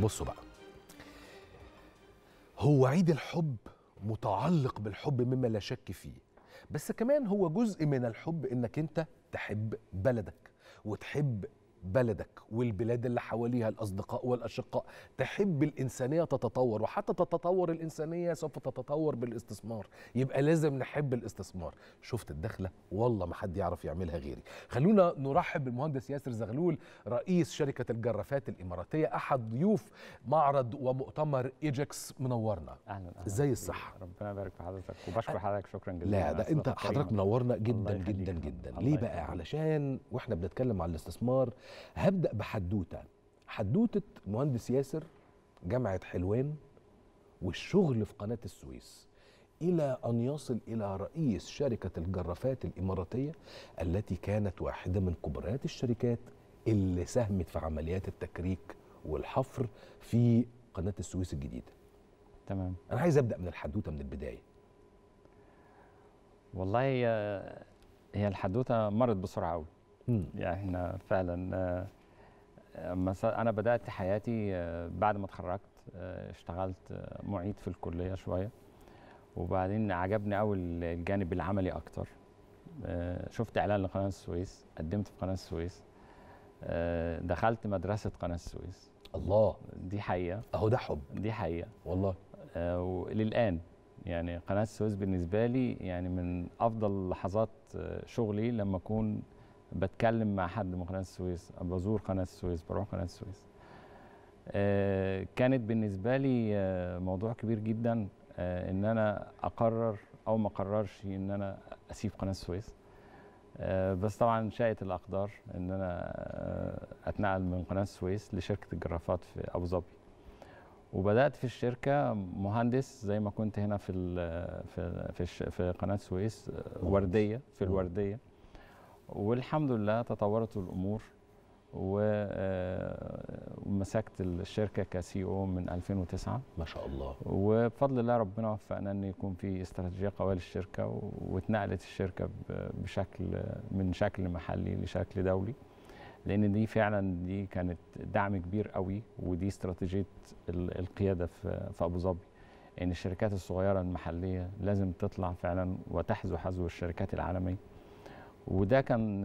بصوا بقى هو عيد الحب متعلق بالحب مما لا شك فيه بس كمان هو جزء من الحب انك انت تحب بلدك وتحب بلدك والبلاد اللي حواليها الأصدقاء والأشقاء تحب الإنسانية تتطور وحتى تتطور الإنسانية سوف تتطور بالاستثمار يبقى لازم نحب الاستثمار شفت الدخلة والله ما حد يعرف يعملها غيري خلونا نرحب بالمهندس ياسر زغلول رئيس شركة الجرافات الإماراتية أحد ضيوف معرض ومؤتمر إيجكس منورنا أهلا أهلا زي الصحة ربنا يبارك في حضرتك وبشكر حضرتك شكرا جدا لا ده أنت حضرتك منورنا جدا جدا جدا, جدا. ليه بقى علشان واحنا بنتكلم على الاستثمار هبدأ بحدوتة حدوتة مهندس ياسر جامعة حلوان والشغل في قناة السويس إلى أن يصل إلى رئيس شركة الجرافات الإماراتية التي كانت واحدة من كبريات الشركات اللي ساهمت في عمليات التكريك والحفر في قناة السويس الجديدة تمام أنا عايز أبدأ من الحدوتة من البداية والله هي الحدوتة مرت بسرعة قوي يعني احنا فعلا آه، مثلا انا بدات حياتي آه، بعد ما اتخرجت آه، اشتغلت معيد في الكليه شويه وبعدين عجبني قوي الجانب العملي اكتر شفت اعلان لقناه السويس قدمت في قناه السويس دخلت مدرسه قناه السويس الله دي حقيقه اهو ده حب دي حقيقه والله وللان يعني قناه السويس بالنسبه لي يعني من افضل لحظات شغلي لما اكون بتكلم مع حد من قناه السويس بزور قناه السويس بروح قناه السويس آه، كانت بالنسبه لي آه، موضوع كبير جدا آه، ان انا اقرر او ما اقررش ان انا اسيب قناه السويس بس طبعا شاءت الاقدار ان انا اتنقل من قناه السويس لشركه الجرافات في ابو ظبي وبدات في الشركه مهندس زي ما كنت هنا في ال في ال في, في قناه السويس ورديه في الورديه والحمد لله تطورت الامور آه، ومسكت الشركه كسي او من 2009 ما شاء الله وبفضل الله ربنا وفقنا ان يكون في استراتيجيه قويه للشركه واتنقلت الشركه بشكل من شكل محلي لشكل دولي لان دي فعلا دي كانت دعم كبير قوي ودي استراتيجيه القياده في ابو ظبي ان الشركات الصغيره المحليه لازم تطلع فعلا وتحذو حذو الشركات العالميه وده كان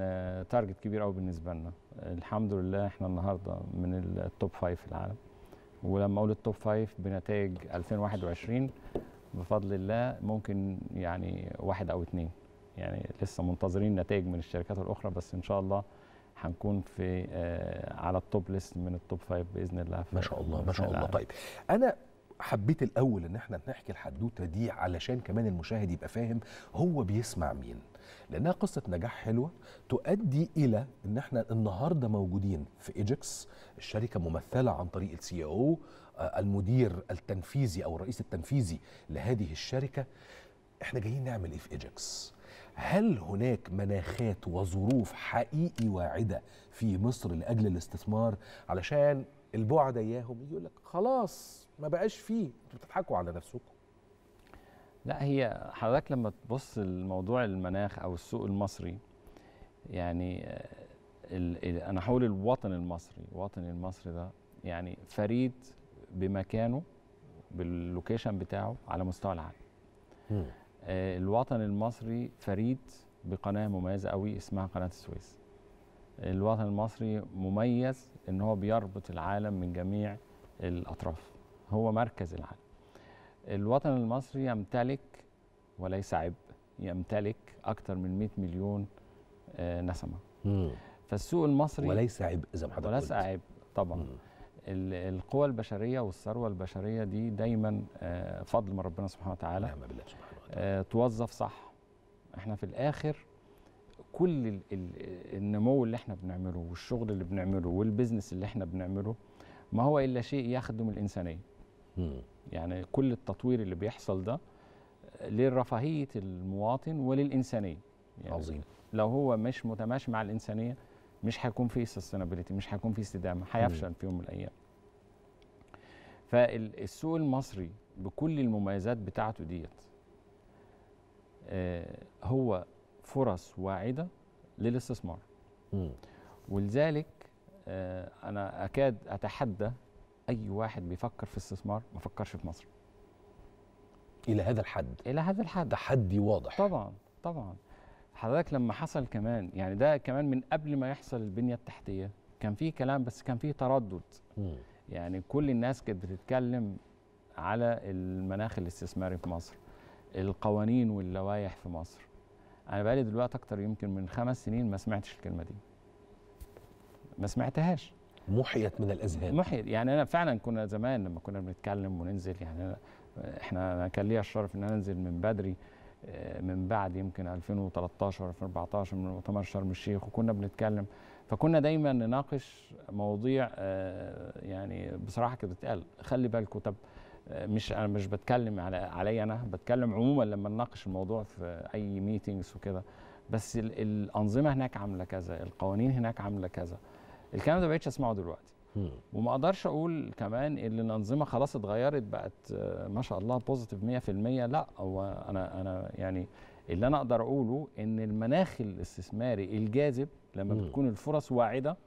تارجت آه، كبير قوي بالنسبه لنا الحمد لله احنا النهارده من التوب فايف في العالم ولما اقول التوب فايف بنتائج 2021 بفضل الله ممكن يعني واحد او اثنين يعني لسه منتظرين نتائج من الشركات الاخرى بس ان شاء الله هنكون في آه، على التوب ليست من التوب فايف باذن الله ما شاء الله ما شاء الله طيب انا حبيت الاول ان احنا نحكي الحدوته دي علشان كمان المشاهد يبقى فاهم هو بيسمع مين لانها قصه نجاح حلوه تؤدي الى ان احنا النهارده موجودين في ايجكس الشركه ممثله عن طريق السي e او آه، المدير التنفيذي او الرئيس التنفيذي لهذه الشركه احنا جايين نعمل ايه في ايجكس هل هناك مناخات وظروف حقيقي واعده في مصر لاجل الاستثمار علشان البعد اياهم يقول لك خلاص ما بقاش فيه انتوا بتضحكوا على نفسكم لا هي حضرتك لما تبص لموضوع المناخ او السوق المصري يعني آه، انا هقول الوطن المصري الوطن المصري ده يعني فريد بمكانه باللوكيشن بتاعه على مستوى العالم آه، الوطن المصري فريد بقناه مميزه قوي اسمها قناه السويس الوطن المصري مميز ان هو بيربط العالم من جميع الاطراف هو مركز العالم الوطن المصري يمتلك وليس عبء يمتلك أكثر من 100 مليون آه، نسمة مم. فالسوق المصري وليس عبء زي ما حضرتك وليس عبء طبعا مم. القوى البشريه والثروه البشريه دي دايما آه، فضل من ربنا سبحانه وتعالى نعم بالله سبحانه وتعالى آه، توظف صح احنا في الاخر كل النمو اللي احنا بنعمله والشغل اللي بنعمله والبزنس اللي احنا بنعمله ما هو الا شيء يخدم الانسانيه يعني كل التطوير اللي بيحصل ده لرفاهيه المواطن وللانسانيه يعني عظيم لو هو مش متماشي مع الانسانيه مش هيكون في سستينابيلتي مش هيكون في استدامه هيفشل في يوم من الايام فالسوق المصري بكل المميزات بتاعته ديت آه، هو فرص واعده للاستثمار ولذلك آه، انا اكاد اتحدى اي واحد بيفكر في استثمار ما فكرش في مصر الى هذا الحد الى هذا الحد تحدي واضح طبعا طبعا حضرتك لما حصل كمان يعني ده كمان من قبل ما يحصل البنيه التحتيه كان في كلام بس كان في تردد يعني كل الناس كانت بتتكلم على المناخ الاستثماري في مصر القوانين واللوائح في مصر انا بقالي دلوقتي اكتر يمكن من خمس سنين ما سمعتش الكلمه دي ما سمعتهاش محيت من الاذهان محيت يعني انا فعلا كنا زمان لما كنا بنتكلم وننزل يعني أنا احنا انا كان ليا الشرف ان انا انزل من بدري آه، من بعد يمكن 2013 2014 من مؤتمر شرم الشيخ وكنا بنتكلم فكنا دايما نناقش مواضيع آه، يعني بصراحه كانت بتتقال خلي بالكم طب آه، مش انا مش بتكلم على علي انا بتكلم عموما لما نناقش الموضوع في اي ميتنجز وكده بس الانظمه هناك عامله كذا القوانين هناك عامله كذا الكلام ده بقتش اسمعه دلوقتي وما اقدرش اقول كمان ان الانظمه خلاص اتغيرت بقت آه، ما شاء الله بوزيتيف 100% لا هو انا انا يعني اللي انا اقدر اقوله ان المناخ الاستثماري الجاذب لما بتكون الفرص واعده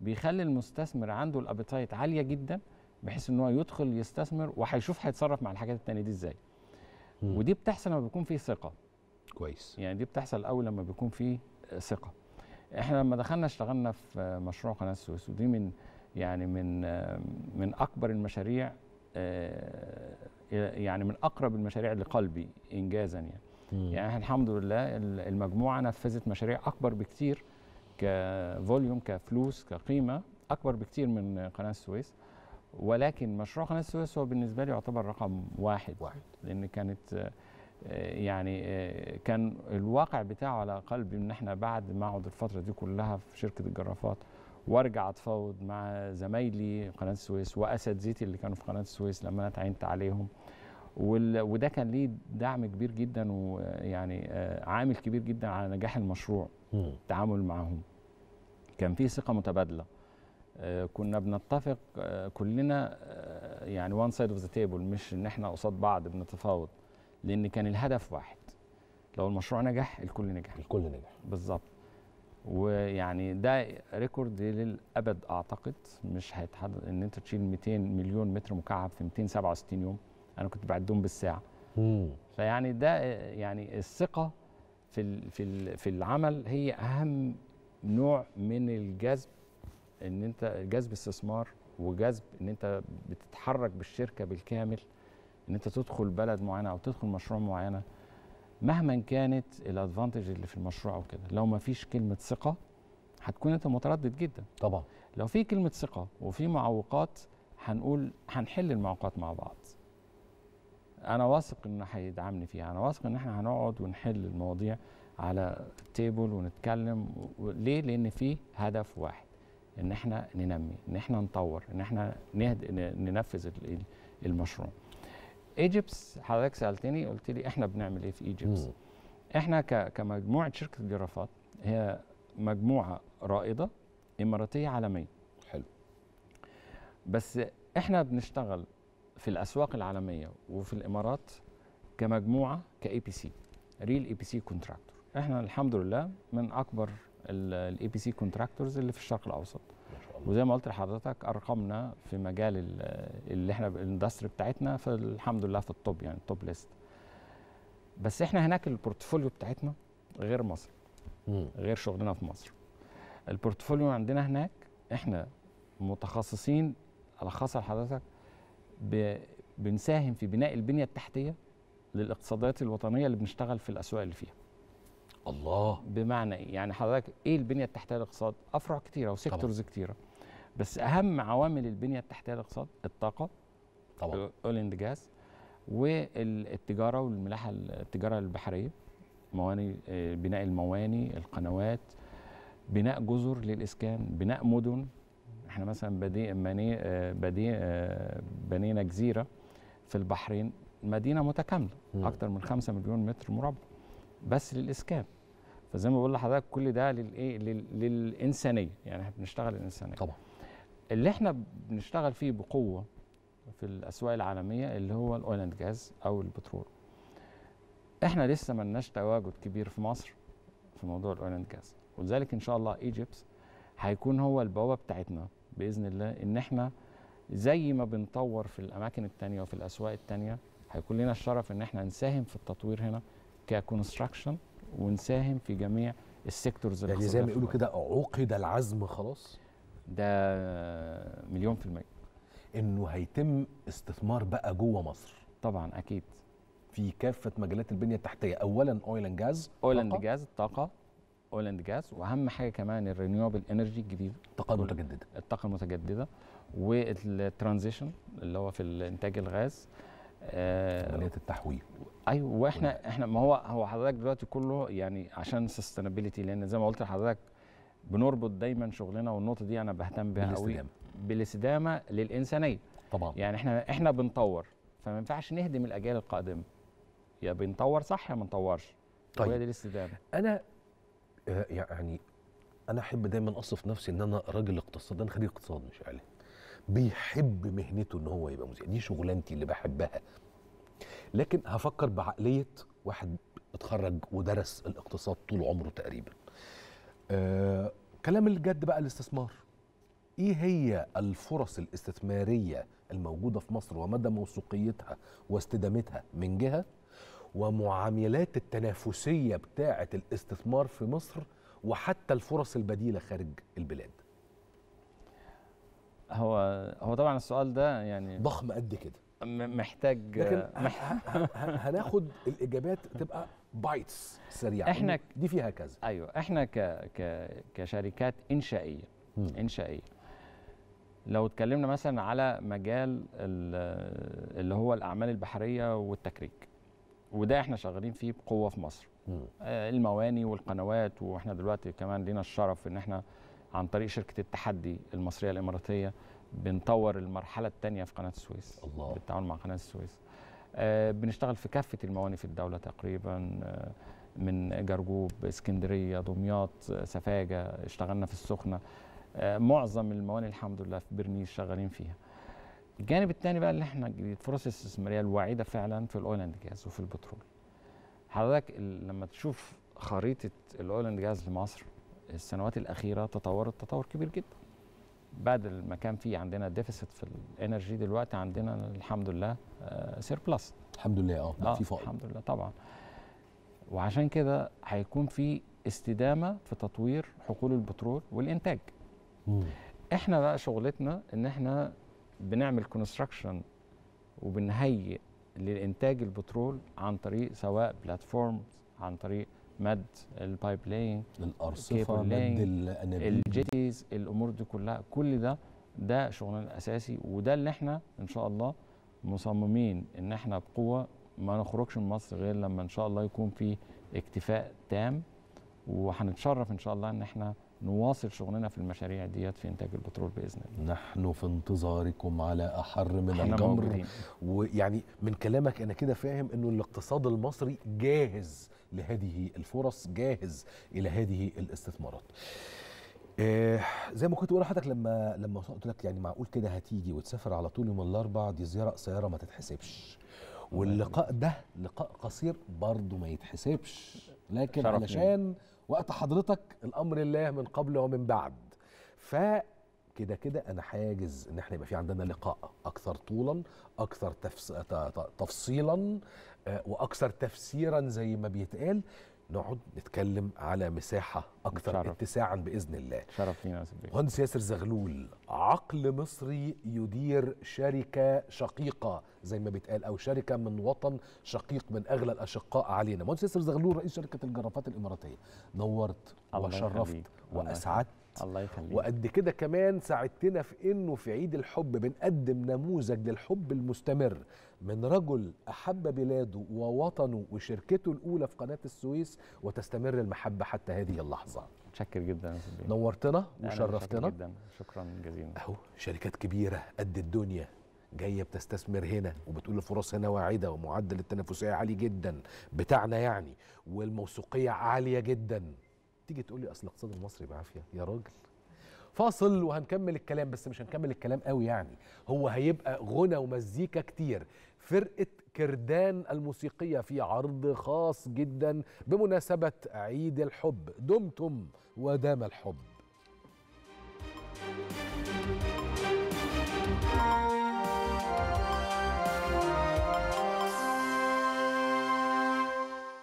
بيخلي المستثمر عنده الابيتايت عاليه جدا بحيث ان هو يدخل يستثمر وهيشوف هيتصرف مع الحاجات التانيه دي ازاي ودي بتحصل لما بيكون في ثقه كويس يعني دي بتحصل اول لما بيكون في آه، ثقه احنا لما دخلنا اشتغلنا في مشروع قناه السويس ودي من يعني من من اكبر المشاريع آه، يعني من اقرب المشاريع لقلبي انجازا يعني مم. يعني الحمد لله المجموعه نفذت مشاريع اكبر بكتير كفوليوم كفلوس كقيمه اكبر بكتير من قناه السويس ولكن مشروع قناه السويس هو بالنسبه لي يعتبر رقم واحد, واحد. لان كانت آه، يعني آه، كان الواقع بتاعه على قلبي ان احنا بعد ما اقعد الفتره دي كلها في شركه الجرافات وارجع اتفاوض مع زمايلي قناه السويس واسد زيتي اللي كانوا في قناه السويس لما انا اتعينت عليهم وده كان ليه دعم كبير جدا ويعني آه، عامل كبير جدا على نجاح المشروع التعامل معهم كان في ثقه متبادله كنا بنتفق كلنا يعني وان سايد اوف ذا تيبل مش ان احنا قصاد بعض بنتفاوض لان كان الهدف واحد لو المشروع نجح الكل نجح الكل نجح بالظبط ويعني ده ريكورد للابد اعتقد مش هيتحدد ان انت تشيل 200 مليون متر مكعب في 267 يوم انا كنت بعدهم بالساعه فيعني ده يعني الثقه في في في العمل هي اهم نوع من الجذب ان انت جذب استثمار وجذب ان انت بتتحرك بالشركه بالكامل ان انت تدخل بلد معينه او تدخل مشروع معينه مهما كانت الادفانتج اللي في المشروع او كده لو ما فيش كلمه ثقه هتكون انت متردد جدا طبعا لو في كلمه ثقه وفي معوقات هنقول هنحل المعوقات مع بعض انا واثق ان هيدعمني فيها انا واثق ان احنا هنقعد ونحل المواضيع على تيبل ونتكلم و... ليه لان في هدف واحد ان احنا ننمي ان احنا نطور ان احنا نهد... ننفذ المشروع ايجيبس حضرتك سالتني قلت لي احنا بنعمل ايه في ايجيبس احنا كمجموعه شركه جرافات هي مجموعه رائده اماراتيه عالميه حلو بس احنا بنشتغل في الاسواق العالميه وفي الامارات كمجموعه كاي بي سي ريل اي بي سي كونتراكتور احنا الحمد لله من اكبر الاي بي سي كونتراكتورز اللي في الشرق الاوسط وزي ما قلت لحضرتك ارقامنا في مجال اللي احنا الاندستري بتاعتنا فالحمد لله في التوب يعني التوب ليست بس احنا هناك البورتفوليو بتاعتنا غير مصر غير شغلنا في مصر البورتفوليو عندنا هناك احنا متخصصين الخصها لحضرتك بنساهم في بناء البنيه التحتيه للاقتصاديات الوطنيه اللي بنشتغل في الاسواق اللي فيها الله بمعنى ايه يعني حضرتك ايه البنيه التحتيه للاقتصاد افرع كتيره وسيكتورز كتيره بس اهم عوامل البنيه التحتيه للاقتصاد الطاقه طبعا اول اند جاز والتجاره والملاحه التجاره البحريه مواني آه، بناء المواني القنوات بناء جزر للاسكان بناء مدن احنا مثلا بدي بني آه، بدي آه، بنينا جزيره في البحرين مدينه متكامله اكثر من 5 مليون متر مربع بس للاسكان فزي ما بقول لحضرتك كل ده للايه للانسانيه يعني احنا بنشتغل الانسانيه طبعا اللي احنا بنشتغل فيه بقوه في الاسواق العالميه اللي هو الاويل اند جاز او البترول احنا لسه ما لناش تواجد كبير في مصر في موضوع الاويل اند جاز ولذلك ان شاء الله ايجيبت هيكون هو البوابه بتاعتنا باذن الله ان احنا زي ما بنطور في الاماكن التانية وفي الاسواق التانية هيكون لنا الشرف ان احنا نساهم في التطوير هنا ككونستراكشن ونساهم في جميع السيكتورز يعني زي ما يقولوا كده عقد العزم خلاص ده مليون في المية انه هيتم استثمار بقى جوه مصر طبعا اكيد في كافه مجالات البنيه التحتيه اولا اويل اند جاز اويل اند جاز الطاقه اويل اند جاز واهم حاجه كمان الرينيوبل انرجي الجديده الطاقه المتجدده الطاقه المتجدده والترانزيشن اللي هو في الانتاج الغاز عمليه آه التحويل ايوه واحنا احنا ما هو هو حضرتك دلوقتي كله يعني عشان سستينابيلتي لان زي ما قلت لحضرتك بنربط دايما شغلنا والنقطه دي انا بهتم بيها قوي بالاستدامه للانسانيه طبعا يعني احنا احنا بنطور فما ينفعش نهدم الاجيال القادمه يا بنطور صح يا ما نطورش طيب وهي دي الاستدامه انا يعني انا احب دايما اصف نفسي ان انا راجل اقتصاد انا خريج اقتصاد مش عالم بيحب مهنته ان هو يبقى مذيع دي شغلانتي اللي بحبها لكن هفكر بعقليه واحد اتخرج ودرس الاقتصاد طول عمره تقريبا آه كلام الجد بقى الاستثمار ايه هي الفرص الاستثماريه الموجوده في مصر ومدى موثوقيتها واستدامتها من جهه ومعاملات التنافسيه بتاعه الاستثمار في مصر وحتى الفرص البديله خارج البلاد هو هو طبعا السؤال ده يعني ضخم قد كده محتاج لكن هناخد الاجابات تبقى بايتس سريعه احنا دي فيها كذا ايوه احنا ك... ك... كشركات انشائيه مم. انشائيه لو اتكلمنا مثلا على مجال اللي هو الاعمال البحريه والتكريك وده احنا شغالين فيه بقوه في مصر مم. آه، المواني والقنوات واحنا دلوقتي كمان لينا الشرف ان احنا عن طريق شركه التحدي المصريه الاماراتيه بنطور المرحله الثانيه في قناه السويس الله بالتعاون مع قناه السويس آه، بنشتغل في كافه الموانئ في الدوله تقريبا آه، من جرجوب اسكندريه دمياط آه، سفاجه اشتغلنا في السخنه معظم الموانئ الحمد لله في برنيس شغالين فيها الجانب الثاني بقى اللي احنا الفرص الاستثماريه الواعده فعلا في الاويل اند جاز وفي البترول حضرتك لما تشوف خريطه الاويل اند جاز لمصر السنوات الاخيره تطورت تطور كبير جدا بدل ما كان في عندنا ديفيسيت في الانرجي دلوقتي عندنا الحمد لله سيربلس آه، الحمد لله آه،, اه في فائض الحمد لله طبعا وعشان كده هيكون في استدامه في تطوير حقول البترول والانتاج مم. احنا بقى شغلتنا ان احنا بنعمل كونستراكشن وبنهيئ للانتاج البترول عن طريق سواء بلاتفورمز عن طريق مد البايب لاين الارصفه مد الانابيب الجيتيز الامور دي كلها كل ده ده شغلنا الاساسي وده اللي احنا ان شاء الله مصممين ان احنا بقوه ما نخرجش من مصر غير لما ان شاء الله يكون في اكتفاء تام وهنتشرف ان شاء الله ان احنا نواصل شغلنا في المشاريع ديت في انتاج البترول باذن الله. نحن في انتظاركم على احر من الجمر ويعني من كلامك انا كده فاهم انه الاقتصاد المصري جاهز لهذه الفرص، جاهز الى هذه الاستثمارات. إيه زي ما كنت بقول لحضرتك لما لما قلت لك يعني معقول كده هتيجي وتسافر على طول يوم الاربعاء دي زياره قصيره ما تتحسبش. واللقاء ده لقاء قصير برضه ما يتحسبش لكن علشان وقت حضرتك الامر لله من قبل ومن بعد ف كده كده انا حاجز ان احنا يبقى في عندنا لقاء اكثر طولا اكثر تفصيلا آه، واكثر تفسيرا زي ما بيتقال نقعد نتكلم على مساحه اكثر شرف. اتساعا باذن الله شرف لينا مهندس ياسر زغلول عقل مصري يدير شركه شقيقه زي ما بيتقال او شركه من وطن شقيق من اغلى الاشقاء علينا مهندس ياسر زغلول رئيس شركه الجرافات الاماراتيه نورت وشرفت واسعدت الله يخليك وقد كده كمان ساعدتنا في انه في عيد الحب بنقدم نموذج للحب المستمر من رجل احب بلاده ووطنه وشركته الاولى في قناه السويس وتستمر المحبه حتى هذه اللحظه متشكر جدا نورتنا وشرفتنا جدا شكرا جزيلا اهو شركات كبيره قد الدنيا جايه بتستثمر هنا وبتقول الفرص هنا واعده ومعدل التنافسيه عالي جدا بتاعنا يعني والموثوقيه عاليه جدا تيجي تقول لي اصل الاقتصاد المصري بعافيه يا راجل فاصل وهنكمل الكلام بس مش هنكمل الكلام قوي يعني هو هيبقى غنى ومزيكا كتير فرقه كردان الموسيقيه في عرض خاص جدا بمناسبه عيد الحب دمتم ودام الحب